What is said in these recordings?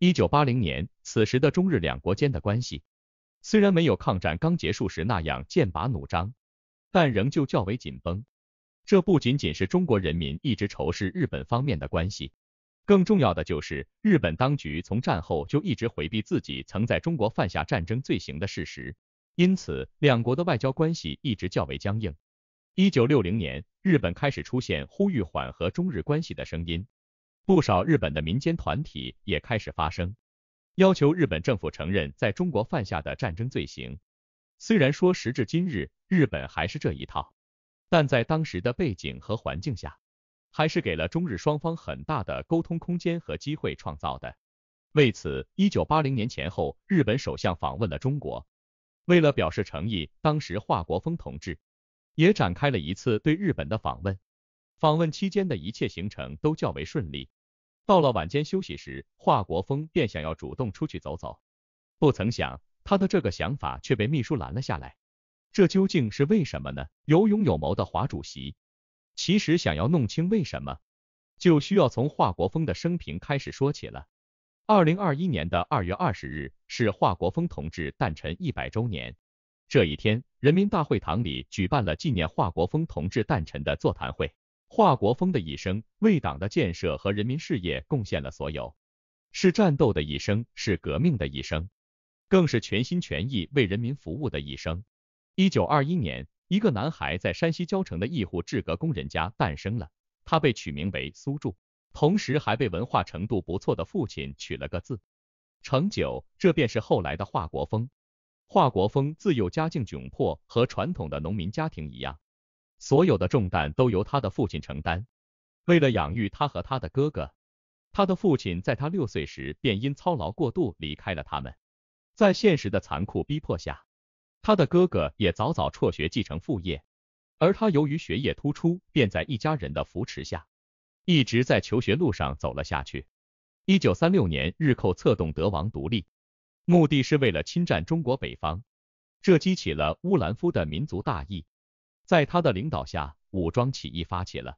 一九八零年，此时的中日两国间的关系虽然没有抗战刚结束时那样剑拔弩张，但仍旧较为紧绷。这不仅仅是中国人民一直仇视日本方面的关系，更重要的就是日本当局从战后就一直回避自己曾在中国犯下战争罪行的事实，因此两国的外交关系一直较为僵硬。一九六零年，日本开始出现呼吁缓和中日关系的声音。不少日本的民间团体也开始发声，要求日本政府承认在中国犯下的战争罪行。虽然说时至今日，日本还是这一套，但在当时的背景和环境下，还是给了中日双方很大的沟通空间和机会创造的。为此，一九八零年前后，日本首相访问了中国。为了表示诚意，当时华国锋同志也展开了一次对日本的访问。访问期间的一切行程都较为顺利。到了晚间休息时，华国锋便想要主动出去走走，不曾想他的这个想法却被秘书拦了下来，这究竟是为什么呢？有勇有谋的华主席，其实想要弄清为什么，就需要从华国锋的生平开始说起了。二零二一年的二月二十日是华国锋同志诞辰一百周年，这一天，人民大会堂里举办了纪念华国锋同志诞辰的座谈会。华国锋的一生为党的建设和人民事业贡献了所有，是战斗的一生，是革命的一生，更是全心全意为人民服务的一生。一九二一年，一个男孩在山西交城的一户制革工人家诞生了，他被取名为苏柱，同时还被文化程度不错的父亲取了个字成九，这便是后来的华国锋。华国锋自幼家境窘迫，和传统的农民家庭一样。所有的重担都由他的父亲承担。为了养育他和他的哥哥，他的父亲在他六岁时便因操劳过度离开了他们。在现实的残酷逼迫下，他的哥哥也早早辍学继承父业，而他由于学业突出，便在一家人的扶持下，一直在求学路上走了下去。一九三六年，日寇策动德王独立，目的是为了侵占中国北方，这激起了乌兰夫的民族大义。在他的领导下，武装起义发起了，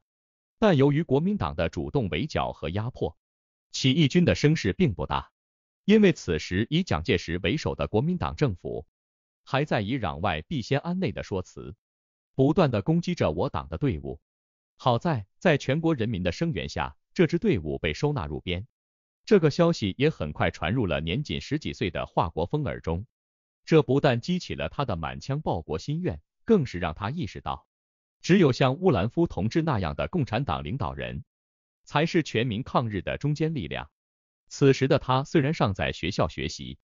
但由于国民党的主动围剿和压迫，起义军的声势并不大。因为此时以蒋介石为首的国民党政府，还在以“攘外必先安内”的说辞，不断的攻击着我党的队伍。好在，在全国人民的声援下，这支队伍被收纳入编。这个消息也很快传入了年仅十几岁的华国锋耳中，这不但激起了他的满腔报国心愿。更是让他意识到，只有像乌兰夫同志那样的共产党领导人，才是全民抗日的中坚力量。此时的他虽然尚在学校学习，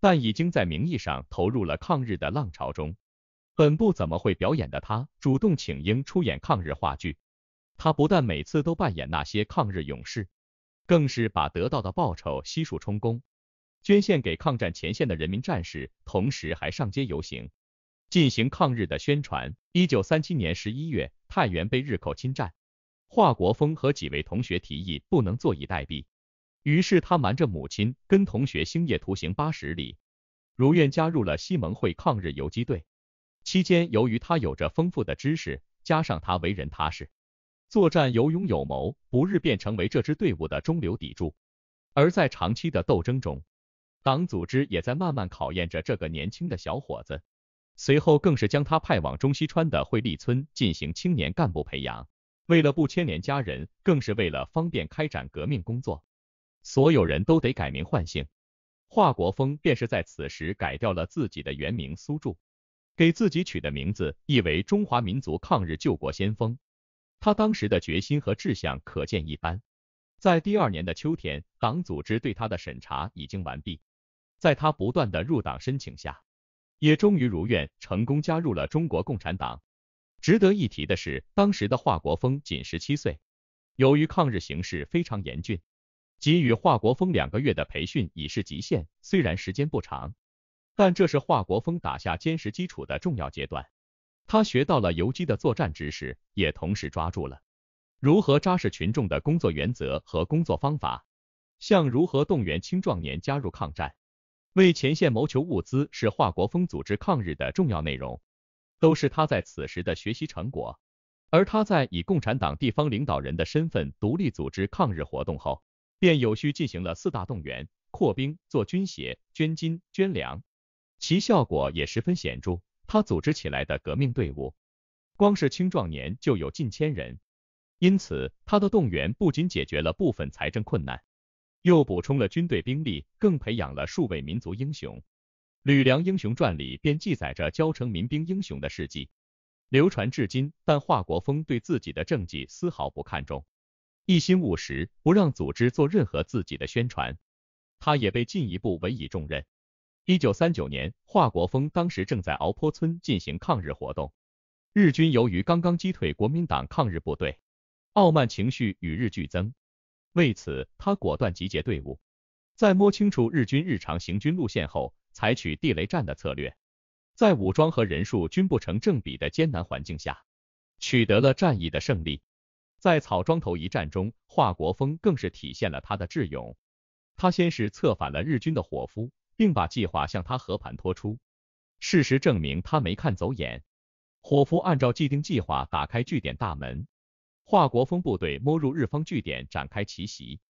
但已经在名义上投入了抗日的浪潮中。本不怎么会表演的他，主动请缨出演抗日话剧。他不但每次都扮演那些抗日勇士，更是把得到的报酬悉数充公，捐献给抗战前线的人民战士，同时还上街游行。进行抗日的宣传。一九三七年十一月，太原被日寇侵占，华国锋和几位同学提议不能坐以待毙，于是他瞒着母亲，跟同学星夜徒行八十里，如愿加入了西盟会抗日游击队。期间，由于他有着丰富的知识，加上他为人踏实，作战有勇有谋，不日便成为这支队伍的中流砥柱。而在长期的斗争中，党组织也在慢慢考验着这个年轻的小伙子。随后更是将他派往中西川的惠利村进行青年干部培养。为了不牵连家人，更是为了方便开展革命工作，所有人都得改名换姓。华国锋便是在此时改掉了自己的原名苏柱，给自己取的名字意为中华民族抗日救国先锋。他当时的决心和志向可见一斑。在第二年的秋天，党组织对他的审查已经完毕，在他不断的入党申请下。也终于如愿成功加入了中国共产党。值得一提的是，当时的华国锋仅十七岁。由于抗日形势非常严峻，给予华国锋两个月的培训已是极限。虽然时间不长，但这是华国锋打下坚实基础的重要阶段。他学到了游击的作战知识，也同时抓住了如何扎实群众的工作原则和工作方法，像如何动员青壮年加入抗战。为前线谋求物资是华国锋组织抗日的重要内容，都是他在此时的学习成果。而他在以共产党地方领导人的身份独立组织抗日活动后，便有序进行了四大动员：扩兵、做军协、捐金、捐粮，其效果也十分显著。他组织起来的革命队伍，光是青壮年就有近千人，因此他的动员不仅解决了部分财政困难。又补充了军队兵力，更培养了数位民族英雄。《吕梁英雄传》里便记载着交城民兵英雄的事迹，流传至今。但华国锋对自己的政绩丝毫不看重，一心务实，不让组织做任何自己的宣传。他也被进一步委以重任。一九三九年，华国锋当时正在敖坡村进行抗日活动。日军由于刚刚击退国民党抗日部队，傲慢情绪与日俱增。为此，他果断集结队伍，在摸清楚日军日常行军路线后，采取地雷战的策略，在武装和人数均不成正比的艰难环境下，取得了战役的胜利。在草庄头一战中，华国锋更是体现了他的智勇。他先是策反了日军的伙夫，并把计划向他和盘托出。事实证明，他没看走眼，伙夫按照既定计划打开据点大门。华国锋部队摸入日方据点，展开奇袭，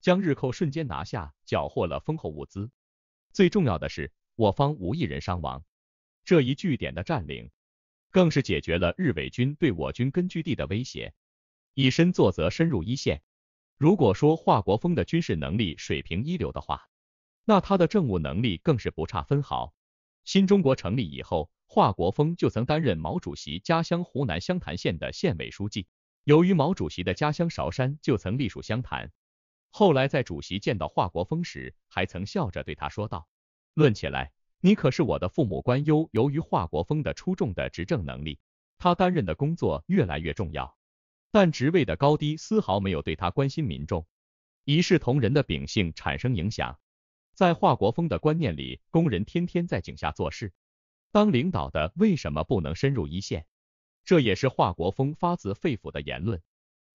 将日寇瞬间拿下，缴获了丰厚物资。最重要的是，我方无一人伤亡。这一据点的占领，更是解决了日伪军对我军根据地的威胁。以身作则，深入一线。如果说华国锋的军事能力水平一流的话，那他的政务能力更是不差分毫。新中国成立以后，华国锋就曾担任毛主席家乡湖南湘潭县的县委书记。由于毛主席的家乡韶山就曾隶属湘潭，后来在主席见到华国锋时，还曾笑着对他说道：“论起来，你可是我的父母官哟。”由于华国锋的出众的执政能力，他担任的工作越来越重要，但职位的高低丝毫没有对他关心民众、一视同仁的秉性产生影响。在华国锋的观念里，工人天天在井下做事，当领导的为什么不能深入一线？这也是华国锋发自肺腑的言论。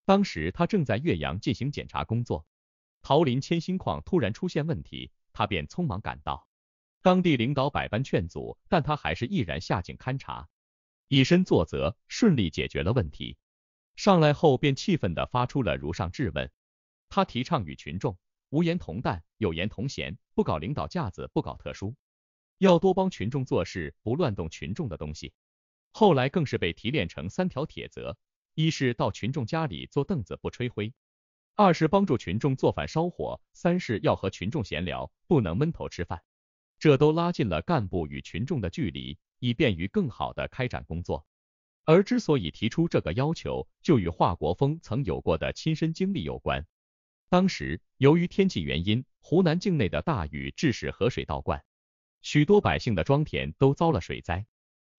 当时他正在岳阳进行检查工作，桃林铅锌矿突然出现问题，他便匆忙赶到。当地领导百般劝阻，但他还是毅然下井勘察，以身作则，顺利解决了问题。上来后便气愤地发出了如上质问。他提倡与群众无言同担，有言同贤，不搞领导架子，不搞特殊，要多帮群众做事，不乱动群众的东西。后来更是被提炼成三条铁则：一是到群众家里坐凳子不吹灰；二是帮助群众做饭烧火；三是要和群众闲聊，不能闷头吃饭。这都拉近了干部与群众的距离，以便于更好的开展工作。而之所以提出这个要求，就与华国锋曾有过的亲身经历有关。当时由于天气原因，湖南境内的大雨致使河水倒灌，许多百姓的庄田都遭了水灾。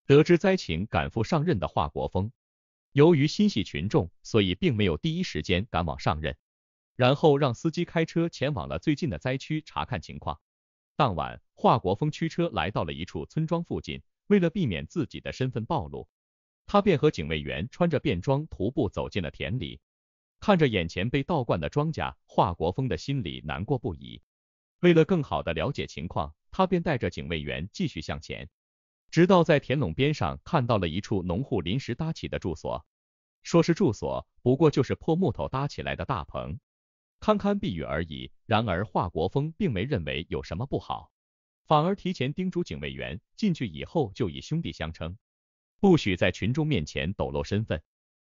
得知灾情，赶赴上任的华国锋，由于心系群众，所以并没有第一时间赶往上任，然后让司机开车前往了最近的灾区查看情况。当晚，华国锋驱车来到了一处村庄附近，为了避免自己的身份暴露，他便和警卫员穿着便装徒步走进了田里，看着眼前被倒灌的庄稼，华国锋的心里难过不已。为了更好的了解情况，他便带着警卫员继续向前。直到在田垄边上看到了一处农户临时搭起的住所，说是住所，不过就是破木头搭起来的大棚，堪堪避雨而已。然而华国锋并没认为有什么不好，反而提前叮嘱警卫员，进去以后就以兄弟相称，不许在群众面前抖露身份。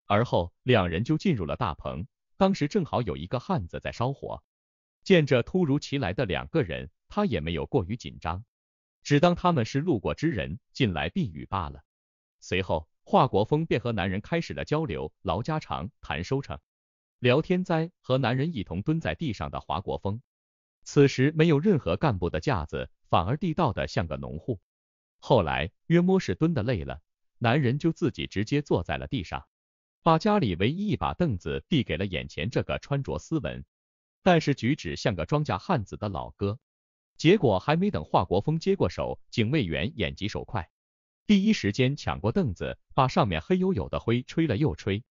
而后两人就进入了大棚，当时正好有一个汉子在烧火，见着突如其来的两个人，他也没有过于紧张。只当他们是路过之人，进来避雨罢了。随后，华国锋便和男人开始了交流，唠家常，谈收成，聊天灾。和男人一同蹲在地上的华国锋，此时没有任何干部的架子，反而地道的像个农户。后来，约摸是蹲的累了，男人就自己直接坐在了地上，把家里唯一一把凳子递给了眼前这个穿着斯文，但是举止像个庄稼汉子的老哥。结果还没等华国锋接过手，警卫员眼疾手快，第一时间抢过凳子，把上面黑黝黝的灰吹了又吹，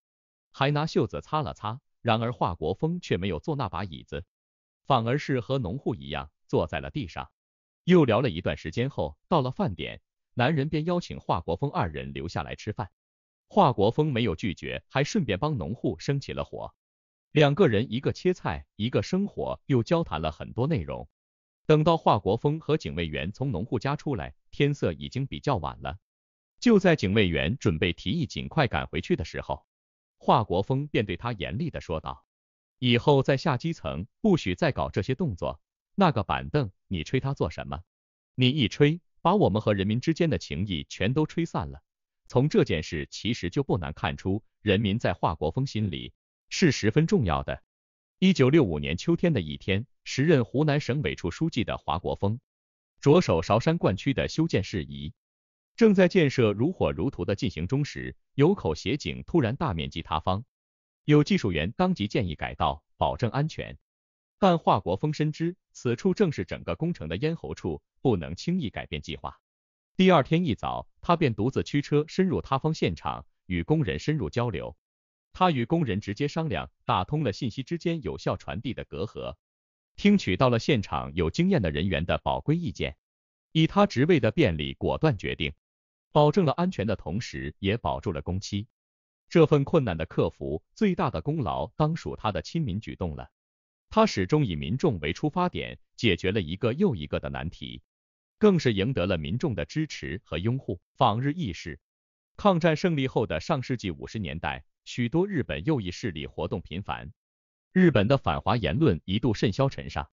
还拿袖子擦了擦。然而华国锋却没有坐那把椅子，反而是和农户一样坐在了地上。又聊了一段时间后，到了饭点，男人便邀请华国锋二人留下来吃饭。华国锋没有拒绝，还顺便帮农户生起了火。两个人一个切菜，一个生火，又交谈了很多内容。等到华国锋和警卫员从农户家出来，天色已经比较晚了。就在警卫员准备提议尽快赶回去的时候，华国锋便对他严厉的说道：“以后在下基层，不许再搞这些动作。那个板凳，你吹它做什么？你一吹，把我们和人民之间的情谊全都吹散了。”从这件事其实就不难看出，人民在华国锋心里是十分重要的。一九六五年秋天的一天。时任湖南省委处书记的华国锋着手韶山灌区的修建事宜，正在建设如火如荼的进行中时，油口斜井突然大面积塌方，有技术员当即建议改道，保证安全。但华国锋深知此处正是整个工程的咽喉处，不能轻易改变计划。第二天一早，他便独自驱车深入塌方现场，与工人深入交流。他与工人直接商量，打通了信息之间有效传递的隔阂。听取到了现场有经验的人员的宝贵意见，以他职位的便利，果断决定，保证了安全的同时，也保住了工期。这份困难的克服，最大的功劳当属他的亲民举动了。他始终以民众为出发点，解决了一个又一个的难题，更是赢得了民众的支持和拥护。访日议事，抗战胜利后的上世纪五十年代，许多日本右翼势力活动频繁。日本的反华言论一度甚嚣尘上，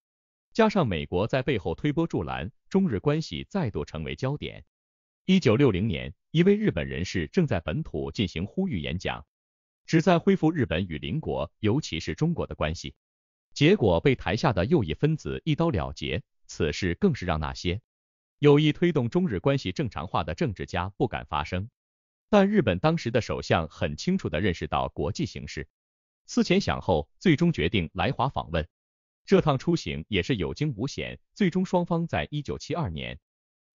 加上美国在背后推波助澜，中日关系再度成为焦点。一九六零年，一位日本人士正在本土进行呼吁演讲，旨在恢复日本与邻国，尤其是中国的关系，结果被台下的右翼分子一刀了结。此事更是让那些有意推动中日关系正常化的政治家不敢发声。但日本当时的首相很清楚的认识到国际形势。思前想后，最终决定来华访问。这趟出行也是有惊无险。最终双方在一九七二年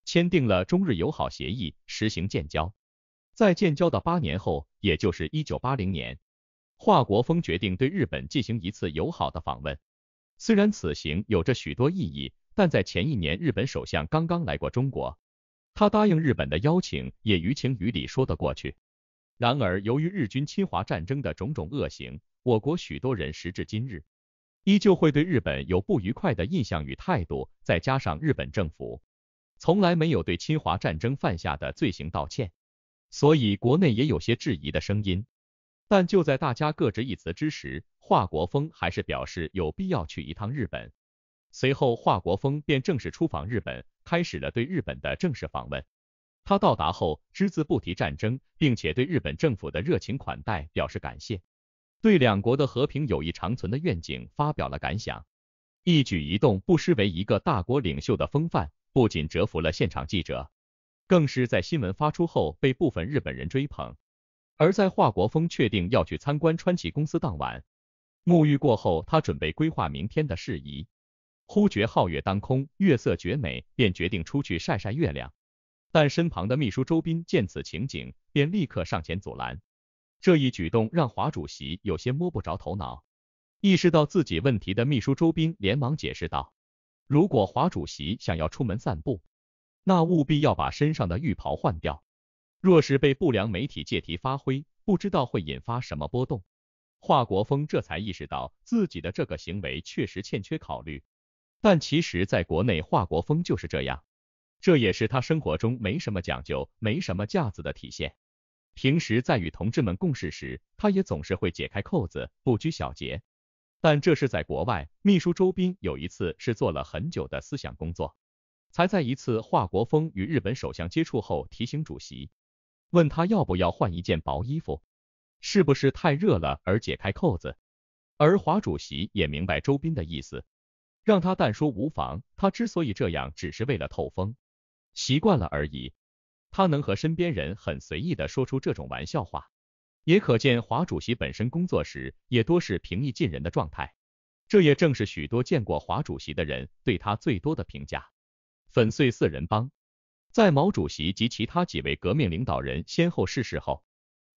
签订了中日友好协议，实行建交。在建交的八年后，也就是一九八零年，华国锋决定对日本进行一次友好的访问。虽然此行有着许多意义，但在前一年日本首相刚刚来过中国，他答应日本的邀请也于情于理说得过去。然而由于日军侵华战争的种种恶行，我国许多人时至今日，依旧会对日本有不愉快的印象与态度，再加上日本政府从来没有对侵华战争犯下的罪行道歉，所以国内也有些质疑的声音。但就在大家各执一词之时，华国锋还是表示有必要去一趟日本。随后，华国锋便正式出访日本，开始了对日本的正式访问。他到达后，只字不提战争，并且对日本政府的热情款待表示感谢。对两国的和平友谊长存的愿景发表了感想，一举一动不失为一个大国领袖的风范，不仅折服了现场记者，更是在新闻发出后被部分日本人追捧。而在华国锋确定要去参观川崎公司当晚，沐浴过后，他准备规划明天的事宜，忽觉皓月当空，月色绝美，便决定出去晒晒月亮。但身旁的秘书周斌见此情景，便立刻上前阻拦。这一举动让华主席有些摸不着头脑，意识到自己问题的秘书周斌连忙解释道：“如果华主席想要出门散步，那务必要把身上的浴袍换掉。若是被不良媒体借题发挥，不知道会引发什么波动。”华国锋这才意识到自己的这个行为确实欠缺考虑，但其实，在国内华国锋就是这样，这也是他生活中没什么讲究、没什么架子的体现。平时在与同志们共事时，他也总是会解开扣子，不拘小节。但这是在国外，秘书周斌有一次是做了很久的思想工作，才在一次华国锋与日本首相接触后提醒主席，问他要不要换一件薄衣服，是不是太热了而解开扣子。而华主席也明白周斌的意思，让他但说无妨，他之所以这样，只是为了透风，习惯了而已。他能和身边人很随意的说出这种玩笑话，也可见华主席本身工作时也多是平易近人的状态。这也正是许多见过华主席的人对他最多的评价。粉碎四人帮，在毛主席及其他几位革命领导人先后逝世后，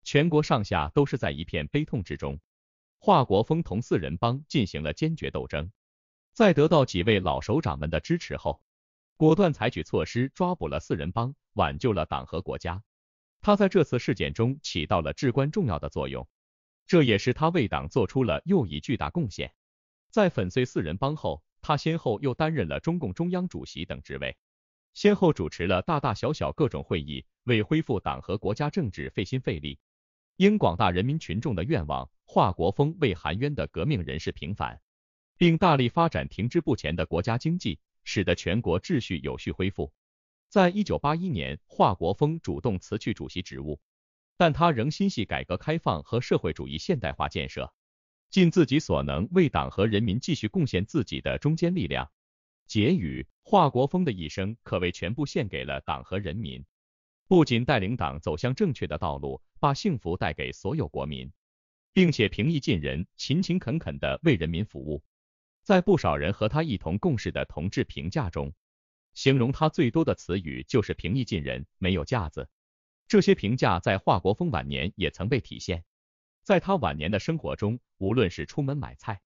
全国上下都是在一片悲痛之中。华国锋同四人帮进行了坚决斗争，在得到几位老首长们的支持后。果断采取措施，抓捕了四人帮，挽救了党和国家。他在这次事件中起到了至关重要的作用，这也是他为党做出了又一巨大贡献。在粉碎四人帮后，他先后又担任了中共中央主席等职位，先后主持了大大小小各种会议，为恢复党和国家政治费心费力。因广大人民群众的愿望，华国锋为含冤的革命人士平反，并大力发展停滞不前的国家经济。使得全国秩序有序恢复。在一九八一年，华国锋主动辞去主席职务，但他仍心系改革开放和社会主义现代化建设，尽自己所能为党和人民继续贡献自己的中坚力量。结语：华国锋的一生可谓全部献给了党和人民，不仅带领党走向正确的道路，把幸福带给所有国民，并且平易近人，勤勤恳恳地为人民服务。在不少人和他一同共事的同志评价中，形容他最多的词语就是平易近人，没有架子。这些评价在华国锋晚年也曾被体现。在他晚年的生活中，无论是出门买菜，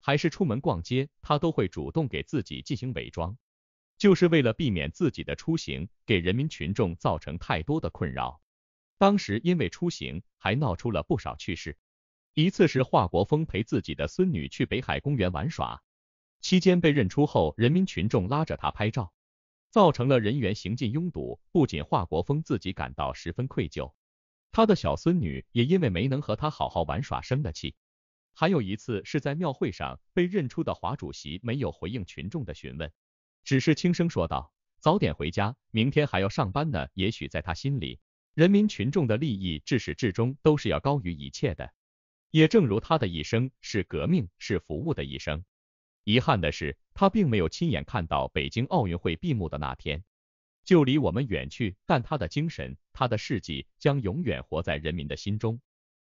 还是出门逛街，他都会主动给自己进行伪装，就是为了避免自己的出行给人民群众造成太多的困扰。当时因为出行还闹出了不少趣事。一次是华国锋陪自己的孙女去北海公园玩耍。期间被认出后，人民群众拉着他拍照，造成了人员行进拥堵。不仅华国锋自己感到十分愧疚，他的小孙女也因为没能和他好好玩耍生了气。还有一次是在庙会上被认出的华主席，没有回应群众的询问，只是轻声说道：“早点回家，明天还要上班呢。”也许在他心里，人民群众的利益至始至终都是要高于一切的。也正如他的一生是革命、是服务的一生。遗憾的是，他并没有亲眼看到北京奥运会闭幕的那天就离我们远去。但他的精神，他的事迹，将永远活在人民的心中。